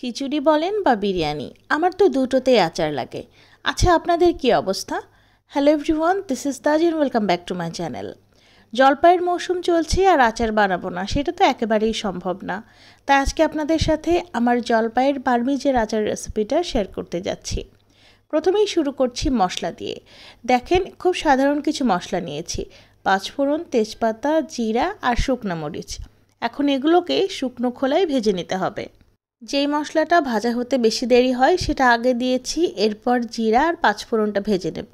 খিচুড়ি বলেন বা বিরিয়ানি আমার তো দুটোতেই আচার লাগে আচ্ছা আপনাদের কি অবস্থা hello everyone this is Daz in welcome back to my channel জলপাইয়ের মৌসুম চলছে আর আচার বানাবো না সেটা তো একেবারেই সম্ভব না তাই আজকে আপনাদের সাথে আমার জলপাইয়ের বার্মিজের আচার রেসিপিটা শেয়ার করতে যাচ্ছি প্রথমেই শুরু করছি মশলা দিয়ে দেখেন খুব সাধারণ কিছু মশলা নিয়েছি পাঁচফোড়ন তেজপাতা জিরা আর শুকনো মরিচ এখন এগুলোকে শুকনো খোলায় ভেজে নিতে হবে যেই মশলাটা ভাজা হতে বেশি দেরি হয় সেটা আগে দিয়েছি এরপর জিরা আর পাঁচফোড়নটা ভেজে নেব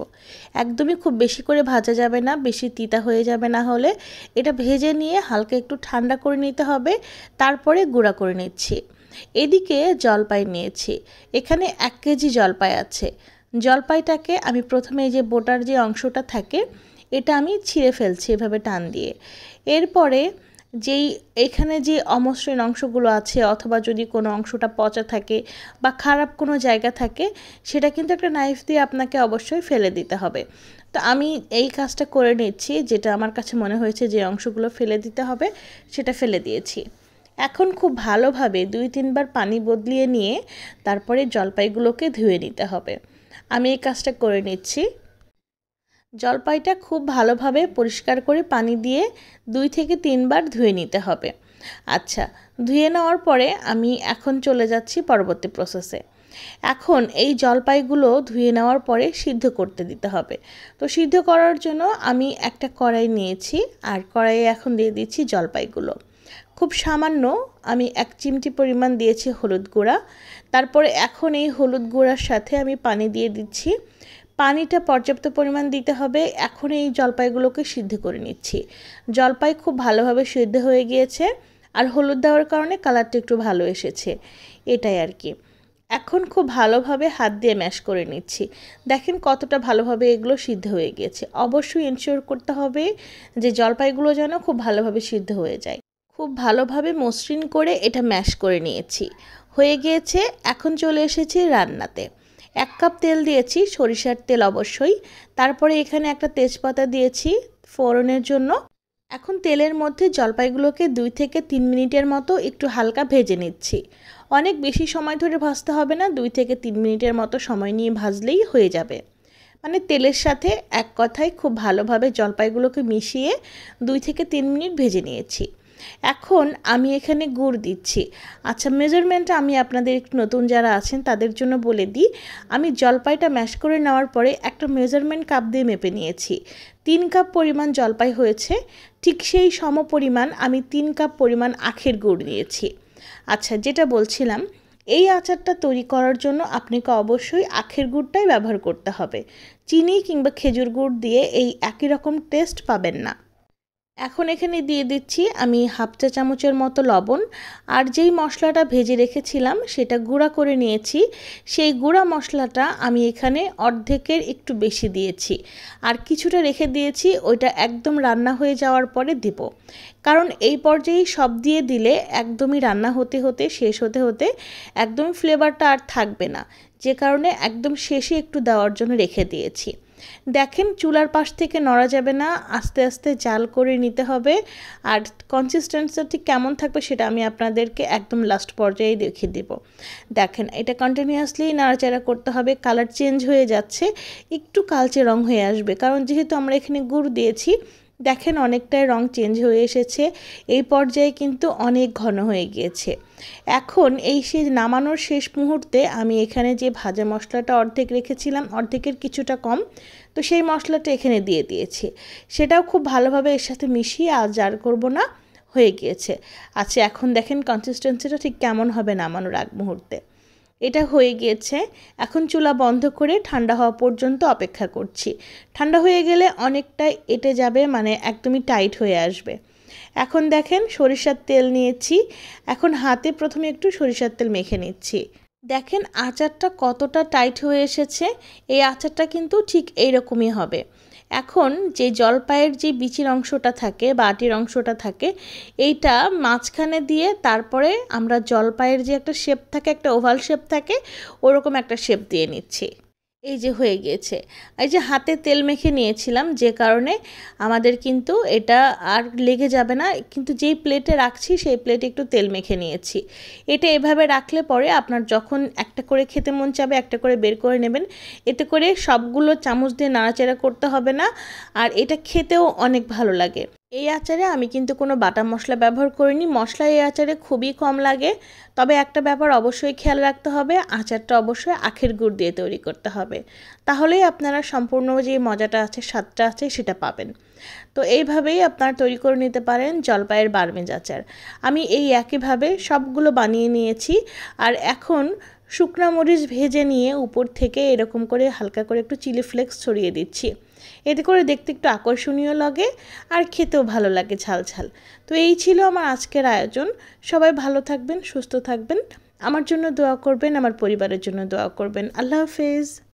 একদমই খুব বেশি করে ভাজা যাবে না বেশি তিতা হয়ে যাবে না হলে এটা ভেজে নিয়ে হালকা একটু ঠান্ডা করে নিতে হবে তারপরে গুঁড়া করে নিচ্ছি এদিকে জলপাই নিয়েছি এখানে এক কেজি জলপাই আছে জলপাইটাকে আমি প্রথমে যে বোটার যে অংশটা থাকে এটা আমি ছিঁড়ে ফেলছি এভাবে টান দিয়ে এরপরে যেই এখানে যে অমসৃণ অংশগুলো আছে অথবা যদি কোনো অংশটা পচা থাকে বা খারাপ কোনো জায়গা থাকে সেটা কিন্তু একটা নাইফ দিয়ে আপনাকে অবশ্যই ফেলে দিতে হবে তো আমি এই কাজটা করে নিচ্ছি যেটা আমার কাছে মনে হয়েছে যে অংশগুলো ফেলে দিতে হবে সেটা ফেলে দিয়েছি এখন খুব ভালোভাবে দুই তিনবার পানি বদলিয়ে নিয়ে তারপরে জলপাইগুলোকে ধুয়ে নিতে হবে আমি এই কাজটা করে নিচ্ছি জলপাইটা খুব ভালোভাবে পরিষ্কার করে পানি দিয়ে দুই থেকে তিনবার ধুয়ে নিতে হবে আচ্ছা ধুয়ে নেওয়ার পরে আমি এখন চলে যাচ্ছি পরবর্তী প্রসেসে এখন এই জলপাইগুলো ধুয়ে নেওয়ার পরে সিদ্ধ করতে দিতে হবে তো সিদ্ধ করার জন্য আমি একটা কড়াই নিয়েছি আর কড়াইয়ে এখন দিয়ে দিচ্ছি জলপাইগুলো খুব সামান্য আমি এক চিমটি পরিমাণ দিয়েছি হলুদ গুঁড়া তারপরে এখন এই হলুদ গুঁড়ার সাথে আমি পানি দিয়ে দিচ্ছি পানিটা পর্যাপ্ত পরিমাণ দিতে হবে এখন এই জলপাইগুলোকে সিদ্ধ করে নিচ্ছি জলপাই খুব ভালোভাবে সিদ্ধ হয়ে গিয়েছে আর হলুদ দেওয়ার কারণে কালারটা একটু ভালো এসেছে এটাই আর কি এখন খুব ভালোভাবে হাত দিয়ে ম্যাশ করে নিচ্ছি দেখেন কতটা ভালোভাবে এগুলো সিদ্ধ হয়ে গিয়েছে অবশ্যই ইনশিওর করতে হবে যে জলপাইগুলো যেন খুব ভালোভাবে সিদ্ধ হয়ে যায় খুব ভালোভাবে মসৃণ করে এটা ম্যাশ করে নিয়েছি হয়ে গিয়েছে এখন চলে এসেছি রান্নাতে এক কাপ তেল দিয়েছি সরিষার তেল অবশ্যই তারপরে এখানে একটা তেজপাতা দিয়েছি ফোড়নের জন্য এখন তেলের মধ্যে জলপাইগুলোকে দুই থেকে তিন মিনিটের মতো একটু হালকা ভেজে নিচ্ছি অনেক বেশি সময় ধরে ভাজতে হবে না দুই থেকে তিন মিনিটের মতো সময় নিয়ে ভাজলেই হয়ে যাবে মানে তেলের সাথে এক কথায় খুব ভালোভাবে জলপাইগুলোকে মিশিয়ে দুই থেকে তিন মিনিট ভেজে নিয়েছি এখন আমি এখানে গুড় দিচ্ছি আচ্ছা মেজারমেন্টটা আমি আপনাদের নতুন যারা আছেন তাদের জন্য বলে দিই আমি জলপাইটা ম্যাশ করে নেওয়ার পরে একটা মেজারমেন্ট কাপ দিয়ে মেপে নিয়েছি তিন কাপ পরিমাণ জলপাই হয়েছে ঠিক সেই সম পরিমাণ আমি তিন কাপ পরিমাণ আখের গুড় নিয়েছি আচ্ছা যেটা বলছিলাম এই আচারটা তৈরি করার জন্য আপনাকে অবশ্যই আখের গুড়টাই ব্যবহার করতে হবে চিনি কিংবা খেজুর গুড় দিয়ে এই একই রকম টেস্ট পাবেন না এখন এখানে দিয়ে দিচ্ছি আমি হাফ চা চামচের মতো লবণ আর যেই মশলাটা ভেজে রেখেছিলাম সেটা গুঁড়া করে নিয়েছি সেই গুঁড়া মশলাটা আমি এখানে অর্ধেকের একটু বেশি দিয়েছি আর কিছুটা রেখে দিয়েছি ওইটা একদম রান্না হয়ে যাওয়ার পরে দেব কারণ এই পর্যায়ে সব দিয়ে দিলে একদমই রান্না হতে হতে শেষ হতে হতে একদম ফ্লেভারটা আর থাকবে না যে কারণে একদম শেষে একটু দেওয়ার জন্য রেখে দিয়েছি দেখেন চুলার পাশ থেকে নড়া যাবে না আস্তে আস্তে জাল করে নিতে হবে আর কনসিস্টেন্সি ঠিক কেমন থাকবে সেটা আমি আপনাদেরকে একদম লাস্ট পর্যায়ে দেখিয়ে দেব দেখেন এটা কন্টিনিউয়াসলি নাড়াচাড়া করতে হবে কালার চেঞ্জ হয়ে যাচ্ছে একটু কালচে রং হয়ে আসবে কারণ যেহেতু আমরা এখানে গুড় দিয়েছি দেখেন অনেকটাই রং চেঞ্জ হয়ে এসেছে এই পর্যায়ে কিন্তু অনেক ঘন হয়ে গিয়েছে এখন এই সে নামানোর শেষ মুহূর্তে আমি এখানে যে ভাজা মশলাটা অর্ধেক রেখেছিলাম অর্ধেকের কিছুটা কম তো সেই মশলাটা এখানে দিয়ে দিয়েছি সেটাও খুব ভালোভাবে এর সাথে মিশিয়ে আর জার করবো না হয়ে গিয়েছে আচ্ছা এখন দেখেন কনসিস্টেন্সিটা ঠিক কেমন হবে নামানোর আগ মুহূর্তে এটা হয়ে গিয়েছে এখন চুলা বন্ধ করে ঠান্ডা হওয়া পর্যন্ত অপেক্ষা করছি ঠান্ডা হয়ে গেলে অনেকটা এটে যাবে মানে একদমই টাইট হয়ে আসবে এখন দেখেন সরিষার তেল নিয়েছি এখন হাতে প্রথমে একটু সরিষার তেল মেখে নিচ্ছি দেখেন আচারটা কতটা টাইট হয়ে এসেছে এই আচারটা কিন্তু ঠিক এইরকমই হবে এখন যে জলপাইয়ের যে বিচির অংশটা থাকে বা আটির অংশটা থাকে এইটা মাঝখানে দিয়ে তারপরে আমরা জলপাইয়ের যে একটা শেপ থাকে একটা ওভাল শেপ থাকে ওরকম একটা শেপ দিয়ে নিচ্ছি এই যে হয়ে গিয়েছে এই যে হাতে তেল মেখে নিয়েছিলাম যে কারণে আমাদের কিন্তু এটা আর লেগে যাবে না কিন্তু যেই প্লেটে রাখছি সেই প্লেটে একটু তেল মেখে নিয়েছি এটা এভাবে রাখলে পরে আপনার যখন একটা করে খেতে মন চাবে একটা করে বের করে নেবেন এতে করে সবগুলো চামচ দিয়ে নাড়াচাড়া করতে হবে না আর এটা খেতেও অনেক ভালো লাগে এই আচারে আমি কিন্তু কোনো বাটা মশলা ব্যবহার করিনি মশলা এই আচারে খুবই কম লাগে তবে একটা ব্যাপার অবশ্যই খেয়াল রাখতে হবে আচারটা অবশ্যই আখের গুড় দিয়ে তৈরি করতে হবে তাহলেই আপনারা সম্পূর্ণ যে মজাটা আছে স্বাদটা আছে সেটা পাবেন তো এইভাবেই আপনারা তৈরি করে নিতে পারেন জলপাইয়ের বার্মেজ আচার আমি এই একইভাবে সবগুলো বানিয়ে নিয়েছি আর এখন শুকনা মরিচ ভেজে নিয়ে উপর থেকে এরকম করে হালকা করে একটু চিলি ফ্লেক্স ছড়িয়ে দিচ্ছি এতে করে দেখতে একটু আকর্ষণীয় লাগে আর খেতেও ভালো লাগে ঝাল ঝাল তো এই ছিল আমার আজকের আয়োজন সবাই ভালো থাকবেন সুস্থ থাকবেন আমার জন্য দোয়া করবেন আমার পরিবারের জন্য দোয়া করবেন আল্লাহ হাফেজ